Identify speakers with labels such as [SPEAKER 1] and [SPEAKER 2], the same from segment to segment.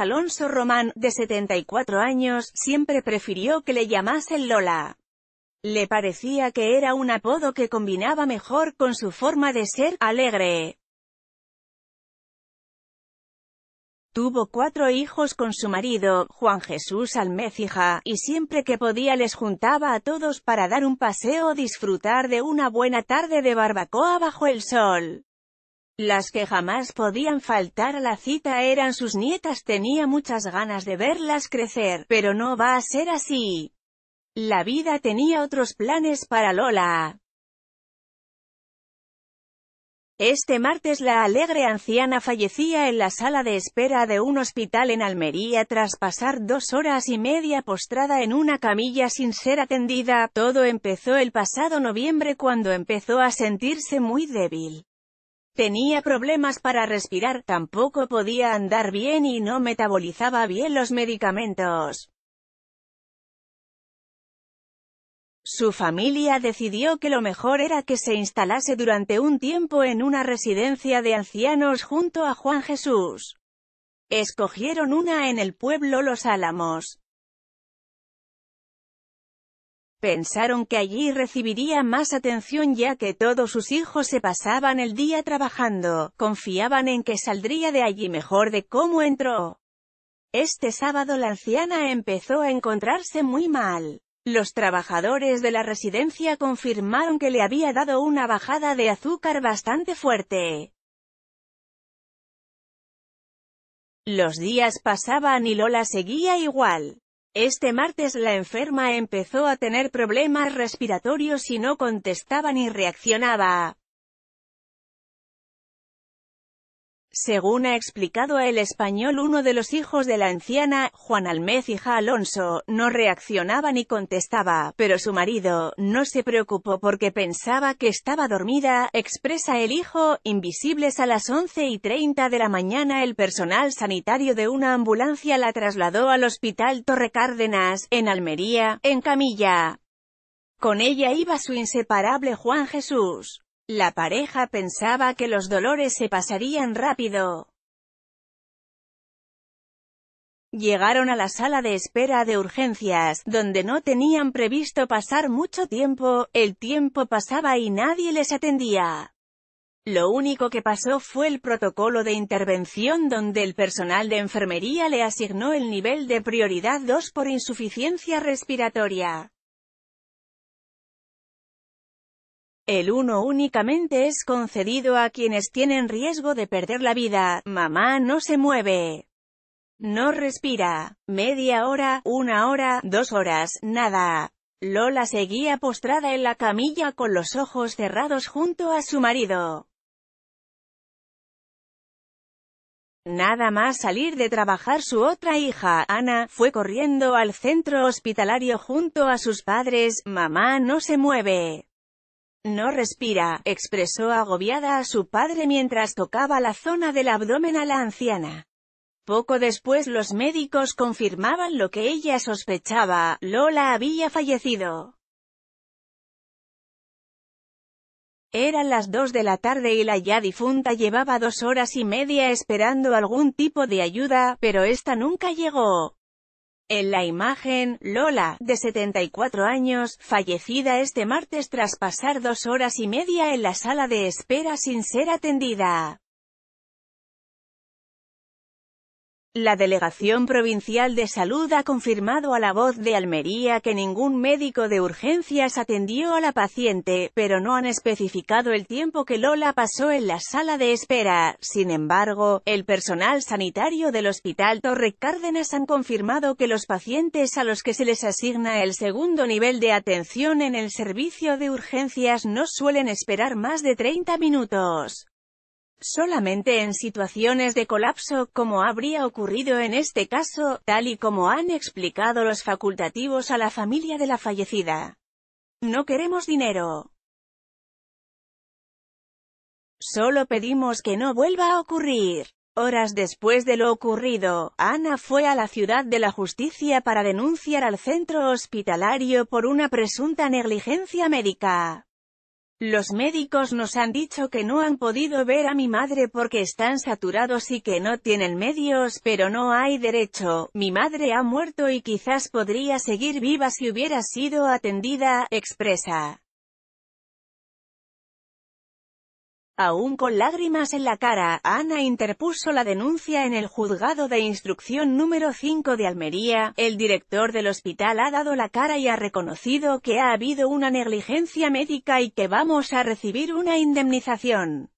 [SPEAKER 1] Alonso Román, de 74 años, siempre prefirió que le llamasen Lola. Le parecía que era un apodo que combinaba mejor con su forma de ser, alegre. Tuvo cuatro hijos con su marido, Juan Jesús Almécija, y siempre que podía les juntaba a todos para dar un paseo o disfrutar de una buena tarde de barbacoa bajo el sol. Las que jamás podían faltar a la cita eran sus nietas. Tenía muchas ganas de verlas crecer, pero no va a ser así. La vida tenía otros planes para Lola. Este martes la alegre anciana fallecía en la sala de espera de un hospital en Almería tras pasar dos horas y media postrada en una camilla sin ser atendida. Todo empezó el pasado noviembre cuando empezó a sentirse muy débil. Tenía problemas para respirar, tampoco podía andar bien y no metabolizaba bien los medicamentos. Su familia decidió que lo mejor era que se instalase durante un tiempo en una residencia de ancianos junto a Juan Jesús. Escogieron una en el pueblo Los Álamos pensaron que allí recibiría más atención ya que todos sus hijos se pasaban el día trabajando, confiaban en que saldría de allí mejor de cómo entró. Este sábado la anciana empezó a encontrarse muy mal. Los trabajadores de la residencia confirmaron que le había dado una bajada de azúcar bastante fuerte. Los días pasaban y Lola seguía igual. Este martes la enferma empezó a tener problemas respiratorios y no contestaba ni reaccionaba. Según ha explicado El Español uno de los hijos de la anciana, Juan Almez hija Alonso, no reaccionaba ni contestaba, pero su marido, no se preocupó porque pensaba que estaba dormida, expresa el hijo, invisibles a las once y treinta de la mañana el personal sanitario de una ambulancia la trasladó al hospital Torre Cárdenas, en Almería, en camilla. Con ella iba su inseparable Juan Jesús. La pareja pensaba que los dolores se pasarían rápido. Llegaron a la sala de espera de urgencias, donde no tenían previsto pasar mucho tiempo, el tiempo pasaba y nadie les atendía. Lo único que pasó fue el protocolo de intervención donde el personal de enfermería le asignó el nivel de prioridad 2 por insuficiencia respiratoria. El uno únicamente es concedido a quienes tienen riesgo de perder la vida. Mamá no se mueve. No respira. Media hora, una hora, dos horas, nada. Lola seguía postrada en la camilla con los ojos cerrados junto a su marido. Nada más salir de trabajar su otra hija, Ana, fue corriendo al centro hospitalario junto a sus padres, mamá no se mueve. No respira, expresó agobiada a su padre mientras tocaba la zona del abdomen a la anciana. Poco después los médicos confirmaban lo que ella sospechaba, Lola había fallecido. Eran las dos de la tarde y la ya difunta llevaba dos horas y media esperando algún tipo de ayuda, pero esta nunca llegó. En la imagen, Lola, de 74 años, fallecida este martes tras pasar dos horas y media en la sala de espera sin ser atendida. La Delegación Provincial de Salud ha confirmado a La Voz de Almería que ningún médico de urgencias atendió a la paciente, pero no han especificado el tiempo que Lola pasó en la sala de espera. Sin embargo, el personal sanitario del Hospital Torre Cárdenas han confirmado que los pacientes a los que se les asigna el segundo nivel de atención en el servicio de urgencias no suelen esperar más de 30 minutos solamente en situaciones de colapso, como habría ocurrido en este caso, tal y como han explicado los facultativos a la familia de la fallecida. No queremos dinero. Solo pedimos que no vuelva a ocurrir. Horas después de lo ocurrido, Ana fue a la ciudad de la justicia para denunciar al centro hospitalario por una presunta negligencia médica. Los médicos nos han dicho que no han podido ver a mi madre porque están saturados y que no tienen medios, pero no hay derecho, mi madre ha muerto y quizás podría seguir viva si hubiera sido atendida, expresa. Aún con lágrimas en la cara, Ana interpuso la denuncia en el juzgado de instrucción número 5 de Almería. El director del hospital ha dado la cara y ha reconocido que ha habido una negligencia médica y que vamos a recibir una indemnización.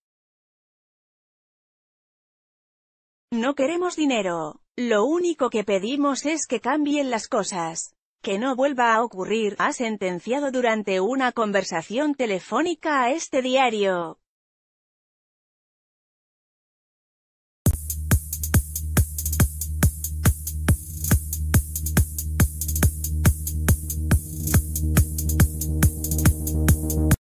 [SPEAKER 1] No queremos dinero. Lo único que pedimos es que cambien las cosas que no vuelva a ocurrir, ha sentenciado durante una conversación telefónica a este diario.